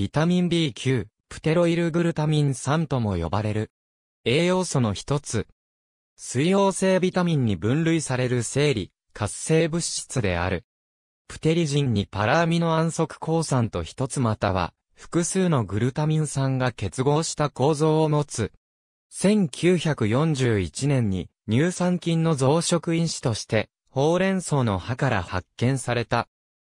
ビタミン B9、プテロイルグルタミン酸とも呼ばれる。栄養素の一つ。水溶性ビタミンに分類される生理、活性物質である。プテリジンにパラアミノ安息抗酸と一つまたは、複数のグルタミン酸が結合した構造を持つ。1941年に乳酸菌の増殖因子として、ほうれん草の葉から発見された。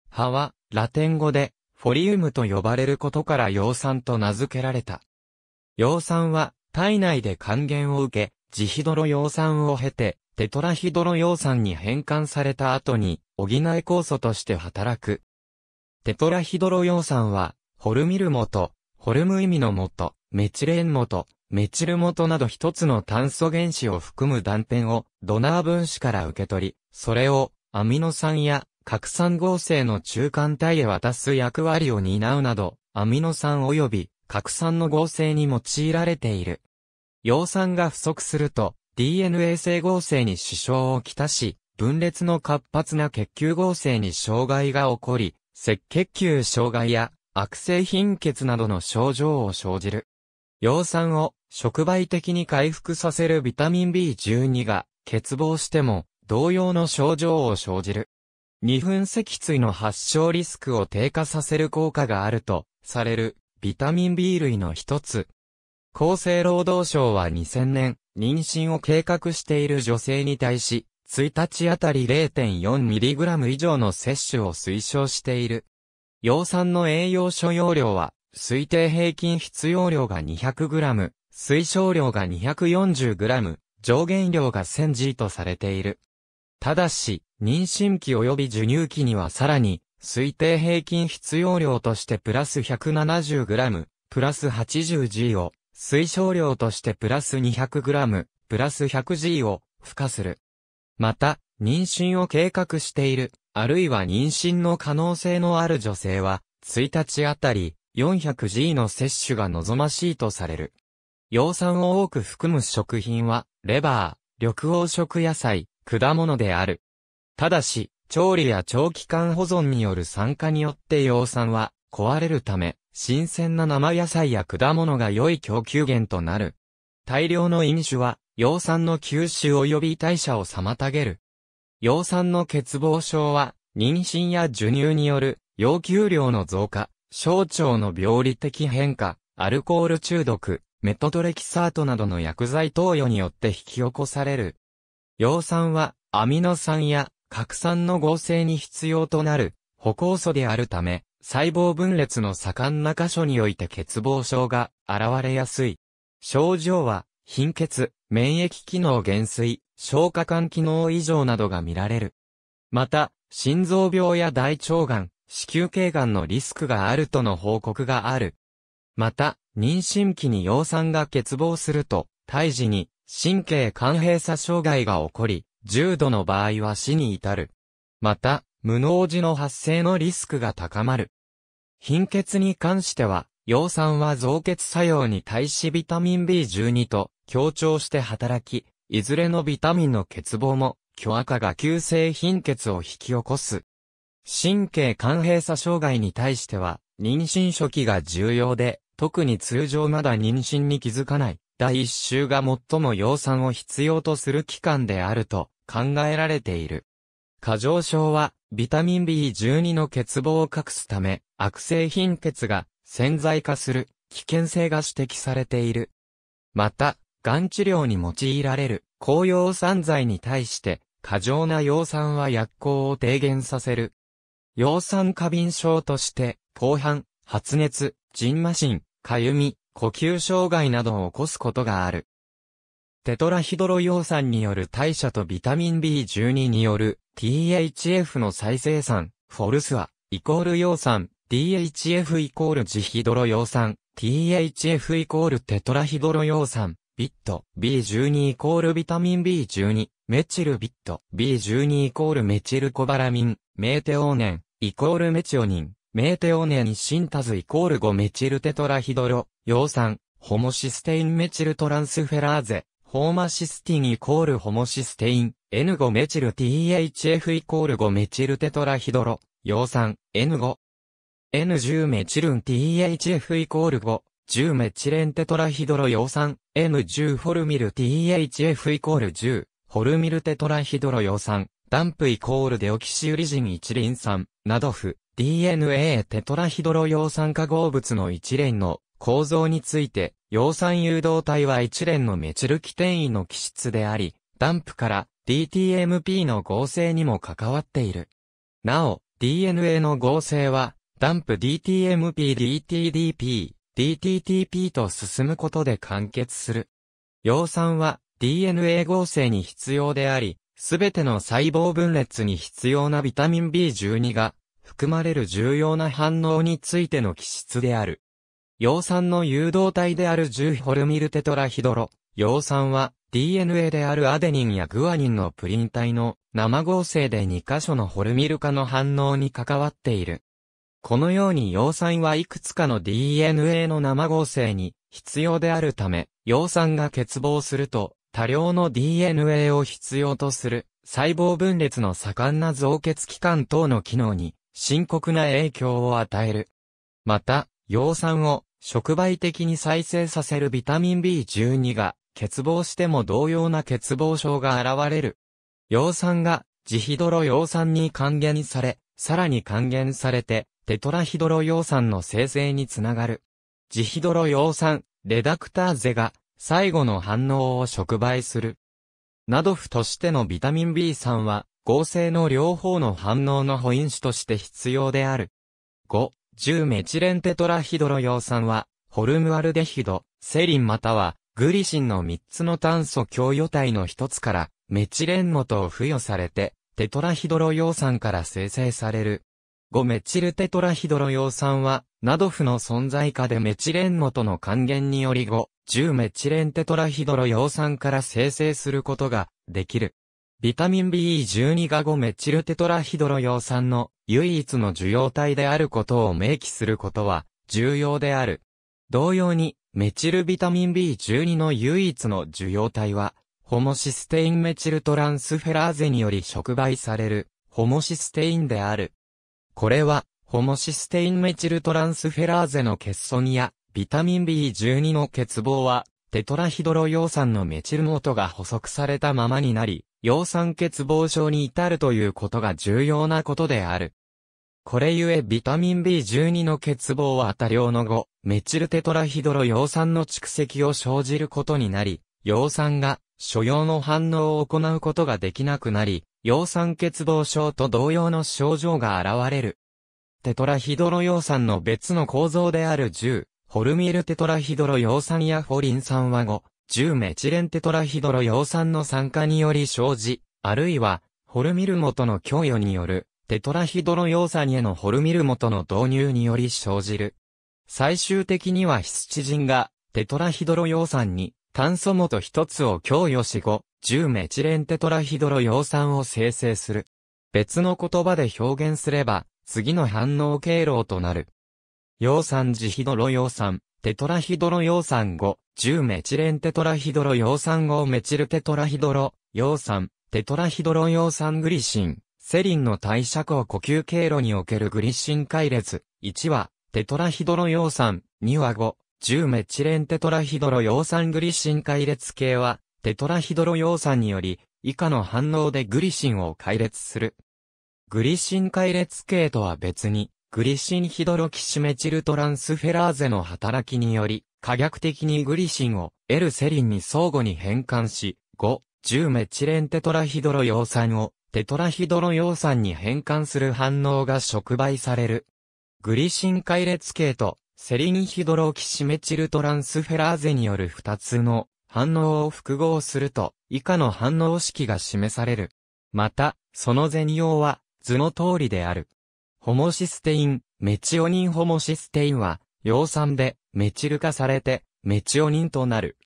葉は、ラテン語で、フォリウムと呼ばれることから葉酸と名付けられた。葉酸は体内で還元を受け、ジヒドロ葉酸を経て、テトラヒドロ葉酸に変換された後に、補い酵素として働く。テトラヒドロ葉酸は、ホルミル元、ホルムイミの元、メチレン元、メチル元など一つの炭素原子を含む断片をドナー分子から受け取り、それをアミノ酸や核酸合成の中間体へ渡す役割を担うなど、アミノ酸及び核酸の合成に用いられている。葉酸が不足すると、DNA 性合成に支障をきたし、分裂の活発な血球合成に障害が起こり、赤血球障害や悪性貧血などの症状を生じる。葉酸を触媒的に回復させるビタミン B12 が欠乏しても同様の症状を生じる。二分脊椎の発症リスクを低下させる効果があるとされるビタミン B 類の一つ。厚生労働省は2000年、妊娠を計画している女性に対し、1日あたり 0.4mg 以上の摂取を推奨している。養酸の栄養所要量は、推定平均必要量が 200g、推奨量が 240g、上限量が 1000G とされている。ただし、妊娠期及び授乳期にはさらに、推定平均必要量としてプラス 170g、プラス 80g を、推奨量としてプラス 200g、プラス 100g を、付加する。また、妊娠を計画している、あるいは妊娠の可能性のある女性は、1日あたり 400g の摂取が望ましいとされる。葉酸を多く含む食品は、レバー、緑黄色野菜、果物である。ただし、調理や長期間保存による酸化によって葉酸は壊れるため、新鮮な生野菜や果物が良い供給源となる。大量の飲酒は、葉酸の吸収及び代謝を妨げる。葉酸の欠乏症は、妊娠や授乳による、要求量の増加、小腸の病理的変化、アルコール中毒、メトトレキサートなどの薬剤投与によって引き起こされる。葉酸はアミノ酸や核酸の合成に必要となる歩酵素であるため、細胞分裂の盛んな箇所において欠乏症が現れやすい。症状は、貧血、免疫機能減衰、消化管機能異常などが見られる。また、心臓病や大腸がん、子宮頸がんのリスクがあるとの報告がある。また、妊娠期に葉酸が欠乏すると、胎児に神経肝閉鎖障害が起こり、重度の場合は死に至る。また、無能時の発生のリスクが高まる。貧血に関しては、葉酸は増血作用に対しビタミン B12 と強調して働き、いずれのビタミンの欠乏も、虚赤が急性貧血を引き起こす。神経肝閉鎖障害に対しては、妊娠初期が重要で、特に通常まだ妊娠に気づかない、第一週が最も養酸を必要とする期間であると考えられている。過剰症は、ビタミン B12 の欠乏を隠すため、悪性貧血が潜在化する危険性が指摘されている。また、がん治療に用いられる抗用散剤に対して、過剰な養酸は薬効を低減させる。養酸過敏症として、後半、発熱、腎麻疹、かゆみ、呼吸障害などを起こすことがある。テトラヒドロ葉酸による代謝とビタミン B12 による THF の再生産、フォルスは、イコール葉酸、DHF イコールジヒドロ葉酸、THF イコールテトラヒドロ葉酸、ビット、B12 イコールビタミン B12、メチルビット、B12 イコールメチルコバラミン、メーテオーネン、イコールメチオニン、メーテオネニシンタズイコール5メチルテトラヒドロ、葉酸、ホモシステインメチルトランスフェラーゼ、ホーマシスティンイコールホモシステイン、N5 メチル THF イコール5メチルテトラヒドロ、葉酸、N5。N10 メチルン THF イコール5、10メチレンテトラヒドロ葉酸、N10 フォルミル THF イコール10、フォルミルテトラヒドロ葉酸、ダンプイコールデオキシウリジン一輪酸、などフ、DNA テトラヒドロ陽酸化合物の一連の構造について、陽酸誘導体は一連のメチル基転移の基質であり、ダンプから DTMP の合成にも関わっている。なお、DNA の合成は、ダンプ DTMP、DTDP、DTTP と進むことで完結する。陽酸は DNA 合成に必要であり、すべての細胞分裂に必要なビタミン B12 が含まれる重要な反応についての基質である。葉酸の誘導体である10ホルミルテトラヒドロ。葉酸は DNA であるアデニンやグアニンのプリン体の生合成で2箇所のホルミル化の反応に関わっている。このように葉酸はいくつかの DNA の生合成に必要であるため、葉酸が欠乏すると多量の DNA を必要とする細胞分裂の盛んな増血器官等の機能に深刻な影響を与える。また、葉酸を触媒的に再生させるビタミン B12 が欠乏しても同様な欠乏症が現れる。葉酸がジヒドロ葉酸に還元され、さらに還元されて、テトラヒドロ葉酸の生成につながる。ジヒドロ葉酸、レダクターゼが最後の反応を触媒する。ナドフとしてのビタミン B3 は、合成の両方の反応の保因子として必要である。5、10メチレンテトラヒドロ葉酸は、ホルムアルデヒド、セリンまたは、グリシンの3つの炭素共与体の1つから、メチレン元を付与されて、テトラヒドロ葉酸から生成される。5メチルテトラヒドロ葉酸は、ナドフの存在下でメチレン元の還元により5、10メチレンテトラヒドロ葉酸から生成することができる。ビタミン B12 が5メチルテトラヒドロ葉酸の唯一の受容体であることを明記することは重要である。同様に、メチルビタミン B12 の唯一の受容体は、ホモシステインメチルトランスフェラーゼにより触媒される、ホモシステインである。これは、ホモシステインメチルトランスフェラーゼの欠損や、ビタミン B12 の欠乏は、テトラヒドロ葉酸のメチルノートが補足されたままになり、葉酸欠乏症に至るということが重要なことである。これゆえビタミン B12 の欠乏は多量の後、メチルテトラヒドロ葉酸の蓄積を生じることになり、葉酸が所要の反応を行うことができなくなり、葉酸欠乏症と同様の症状が現れる。テトラヒドロ葉酸の別の構造である10、ホルミルテトラヒドロ葉酸やフォリン酸は5、10メチレンテトラヒドロ葉酸の酸化により生じ、あるいは、ホルミル元の供与による、テトラヒドロ葉酸へのホルミル元の導入により生じる。最終的にはヒスチジンが、テトラヒドロ葉酸に、炭素元一つを供与し5、10メチレンテトラヒドロ葉酸を生成する。別の言葉で表現すれば、次の反応経路となる。葉酸ジヒドロ葉酸、テトラヒドロ葉酸5、10メチレンテトラヒドロ葉酸5メチルテトラヒドロ、葉酸、テトラヒドロ葉酸グリシン、セリンの代謝後呼吸経路におけるグリシン解列、1は、テトラヒドロ葉酸、2は5、10メチレンテトラヒドロ葉酸グリシン解列系は、テトラヒドロ葉酸により、以下の反応でグリシンを解列する。グリシン解列系とは別に、グリシンヒドロキシメチルトランスフェラーゼの働きにより、可逆的にグリシンを L セリンに相互に変換し、5、10メチレンテトラヒドロ葉酸をテトラヒドロ葉酸に変換する反応が触媒される。グリシン解列系とセリンヒドロキシメチルトランスフェラーゼによる2つの反応を複合すると以下の反応式が示される。また、その全容は図の通りである。ホモシステイン、メチオニンホモシステインは、葉酸でメチル化されて、メチオニンとなる。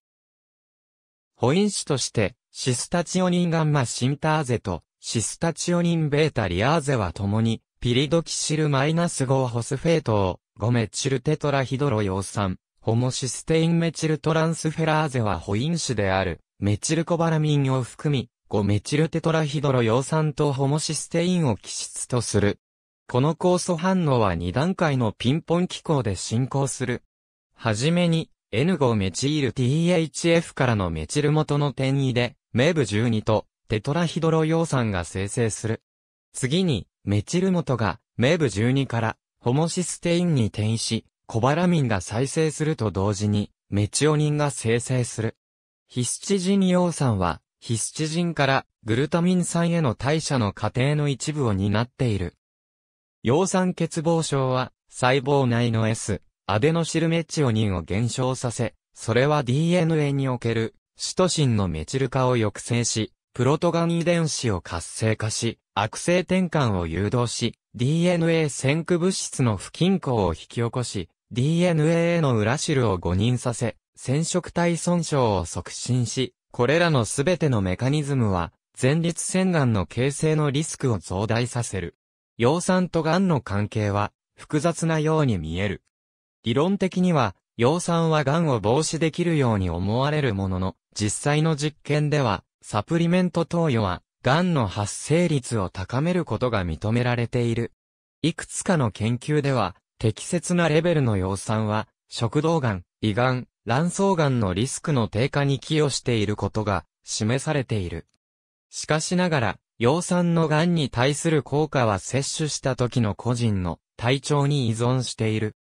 保因子として、シスタチオニンガンマシンターゼと、シスタチオニンベータリアーゼは共に、ピリドキシルマイナス5ホスフェートを、5メチルテトラヒドロ葉酸、ホモシステインメチルトランスフェラーゼは保因子である、メチルコバラミンを含み、5メチルテトラヒドロ葉酸とホモシステインを基質とする、この酵素反応は2段階のピンポン機構で進行する。はじめに、N5 メチール THF からのメチル元の転移で、メブ12とテトラヒドロ葉酸が生成する。次に、メチル元がメブ12からホモシステインに転移し、コバラミンが再生すると同時に、メチオニンが生成する。ヒスチジン葉酸は、ヒスチジンからグルタミン酸への代謝の過程の一部を担っている。葉酸欠乏症は、細胞内の S、アデノシルメチオニンを減少させ、それは DNA における、シトシンのメチル化を抑制し、プロトガン遺伝子を活性化し、悪性転換を誘導し、DNA 先駆物質の不均衡を引き起こし、DNA への裏汁を誤認させ、染色体損傷を促進し、これらのすべてのメカニズムは、前立腺がんの形成のリスクを増大させる。葉酸と癌の関係は複雑なように見える。理論的には、葉酸は癌を防止できるように思われるものの、実際の実験では、サプリメント投与は、癌の発生率を高めることが認められている。いくつかの研究では、適切なレベルの葉酸は、食道癌、胃癌、卵巣癌のリスクの低下に寄与していることが示されている。しかしながら、葉酸の癌に対する効果は摂取した時の個人の体調に依存している。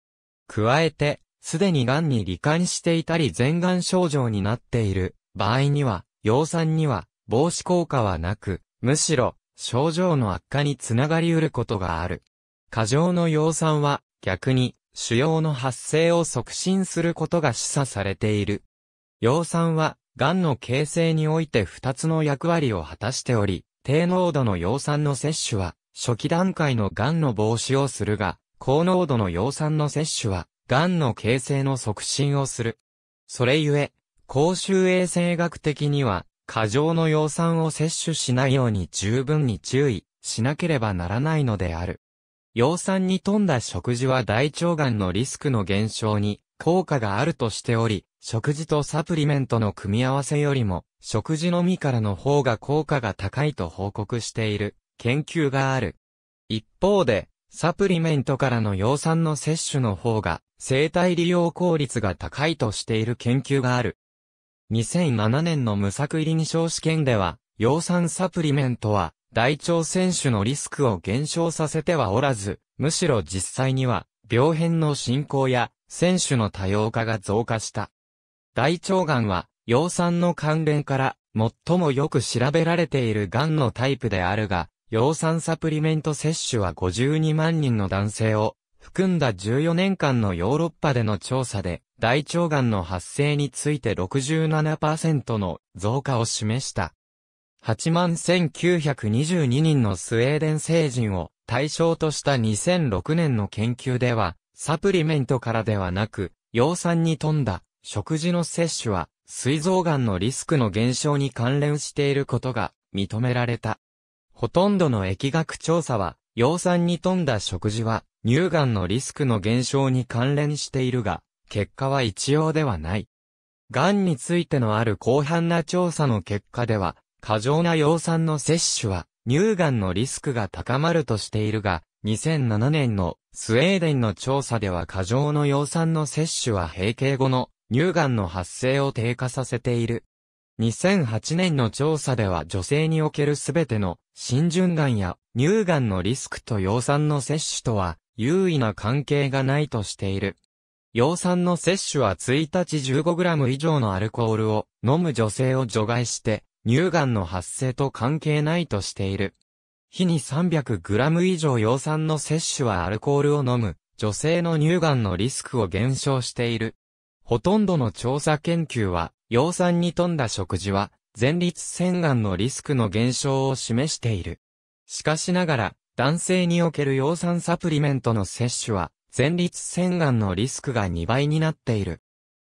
加えて、すでに癌に罹患していたり全癌症状になっている場合には、葉酸には防止効果はなく、むしろ症状の悪化につながり得ることがある。過剰の葉酸は逆に腫瘍の発生を促進することが示唆されている。葉酸は、癌の形成において二つの役割を果たしており、低濃度の葉酸の摂取は、初期段階の癌の防止をするが、高濃度の葉酸の摂取は、癌の形成の促進をする。それゆえ、公衆衛生学的には、過剰の葉酸を摂取しないように十分に注意しなければならないのである。葉酸に富んだ食事は大腸がんのリスクの減少に効果があるとしており、食事とサプリメントの組み合わせよりも、食事のみからの方が効果が高いと報告している研究がある。一方で、サプリメントからの養酸の摂取の方が、生体利用効率が高いとしている研究がある。2007年の無作臨床試験では、養酸サプリメントは、大腸選手のリスクを減少させてはおらず、むしろ実際には、病変の進行や選手の多様化が増加した。大腸がんは、養酸の関連から、最もよく調べられているがんのタイプであるが、養酸サプリメント接種は52万人の男性を、含んだ14年間のヨーロッパでの調査で、大腸がんの発生について67%の増加を示した。8万1922人のスウェーデン成人を対象とした2006年の研究では、サプリメントからではなく、養酸に富んだ食事の摂取は、膵臓がんのリスクの減少に関連していることが認められた。ほとんどの疫学調査は、養酸に富んだ食事は、乳がんのリスクの減少に関連しているが、結果は一様ではない。がんについてのある広範な調査の結果では、過剰な養酸の摂取は、乳がんのリスクが高まるとしているが、2007年のスウェーデンの調査では過剰の葉酸の摂取は閉経後の乳がんの発生を低下させている。2008年の調査では女性におけるすべての浸潤がんや乳がんのリスクと葉酸の摂取とは優位な関係がないとしている。葉酸の摂取は1日 15g 以上のアルコールを飲む女性を除外して乳がんの発生と関係ないとしている。日に 300g 以上養酸の摂取はアルコールを飲む、女性の乳がんのリスクを減少している。ほとんどの調査研究は、養酸に富んだ食事は、前立腺がんのリスクの減少を示している。しかしながら、男性における養酸サプリメントの摂取は、前立腺がんのリスクが2倍になっている。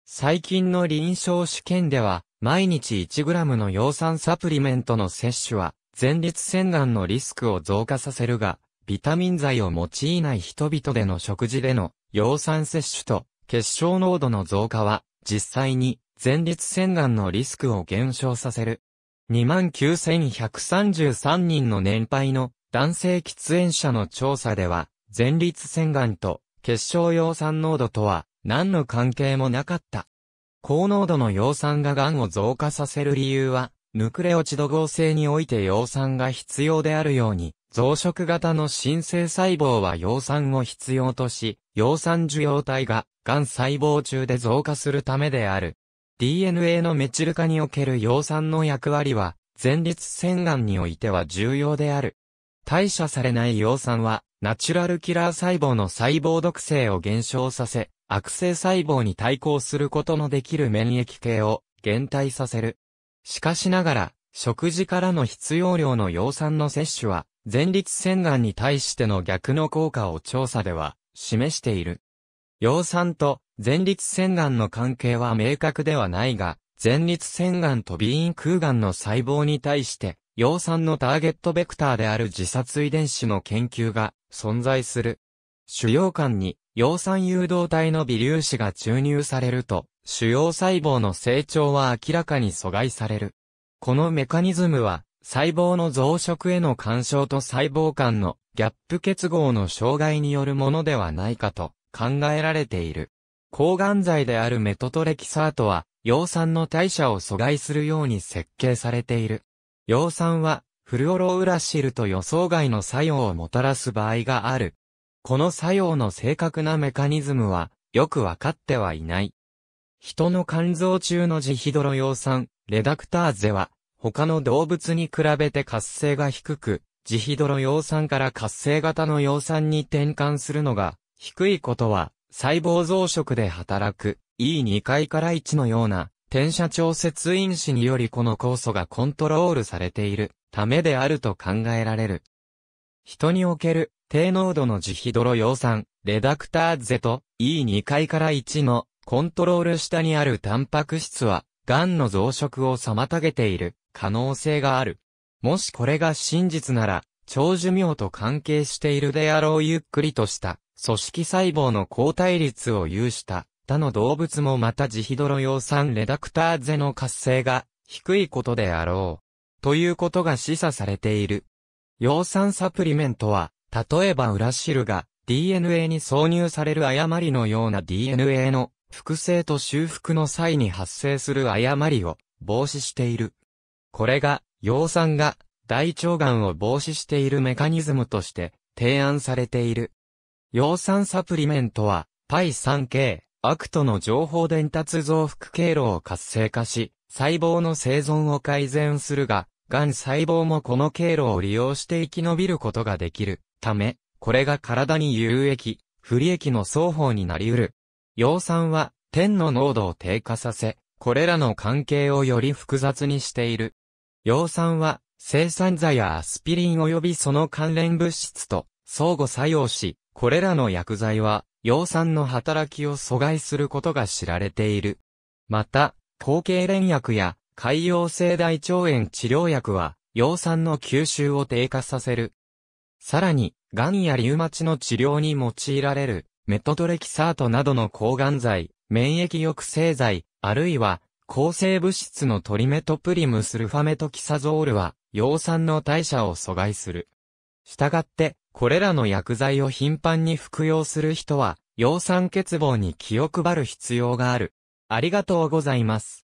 最近の臨床試験では、毎日 1g の養酸サプリメントの摂取は、前立腺がんのリスクを増加させるが、ビタミン剤を用いない人々での食事での養酸摂取と結晶濃度の増加は、実際に前立腺がんのリスクを減少させる。29,133人の年配の男性喫煙者の調査では、前立腺がんと結晶養酸濃度とは何の関係もなかった。高濃度の養酸ががんを増加させる理由は、ヌクレオチド合成において葉酸が必要であるように、増殖型の新生細胞は葉酸を必要とし、葉酸受容体が、癌細胞中で増加するためである。DNA のメチル化における葉酸の役割は、前立腺癌においては重要である。代謝されない葉酸は、ナチュラルキラー細胞の細胞毒性を減少させ、悪性細胞に対抗することのできる免疫系を減退させる。しかしながら、食事からの必要量の養酸の摂取は、前立腺がんに対しての逆の効果を調査では、示している。養酸と前立腺がんの関係は明確ではないが、前立腺がんと鼻咽空がんの細胞に対して、養酸のターゲットベクターである自殺遺伝子の研究が存在する。主要管に、養酸誘導体の微粒子が注入されると、主要細胞の成長は明らかに阻害される。このメカニズムは、細胞の増殖への干渉と細胞間のギャップ結合の障害によるものではないかと考えられている。抗がん剤であるメトトレキサートは、葉酸の代謝を阻害するように設計されている。葉酸は、フルオロウラシルと予想外の作用をもたらす場合がある。この作用の正確なメカニズムは、よくわかってはいない。人の肝臓中のジヒドロ養酸、レダクターゼは、他の動物に比べて活性が低く、ジヒドロ養酸から活性型の養酸に転換するのが、低いことは、細胞増殖で働く、E2 回から1のような、転写調節因子によりこの酵素がコントロールされている、ためであると考えられる。人における、低濃度のジヒドロ養酸、レダクターゼと E2 回から1のコントロール下にあるタンパク質は、癌の増殖を妨げている可能性がある。もしこれが真実なら、長寿命と関係しているであろうゆっくりとした組織細胞の抗体率を有した他の動物もまたジヒドロ養酸レダクターゼの活性が低いことであろう。ということが示唆されている。養酸サプリメントは、例えばウラシルが DNA に挿入される誤りのような DNA の複製と修復の際に発生する誤りを防止している。これが、葉酸が大腸がんを防止しているメカニズムとして提案されている。葉酸サプリメントは、パイ 3K、アクトの情報伝達増幅経路を活性化し、細胞の生存を改善するが、がん細胞もこの経路を利用して生き延びることができるため、これが体に有益、不利益の双方になり得る葉酸は、天の濃度を低下させ、これらの関係をより複雑にしている。葉酸は、生産剤やアスピリン及びその関連物質と相互作用し、これらの薬剤は、葉酸の働きを阻害することが知られている。また、抗経連薬や海洋性大腸炎治療薬は、葉酸の吸収を低下させる。さらに、癌やリウマチの治療に用いられる、メトトレキサートなどの抗がん剤、免疫抑制剤、あるいは、抗生物質のトリメトプリムスルファメトキサゾールは、葉酸の代謝を阻害する。したがって、これらの薬剤を頻繁に服用する人は、葉酸欠乏に気を配る必要がある。ありがとうございます。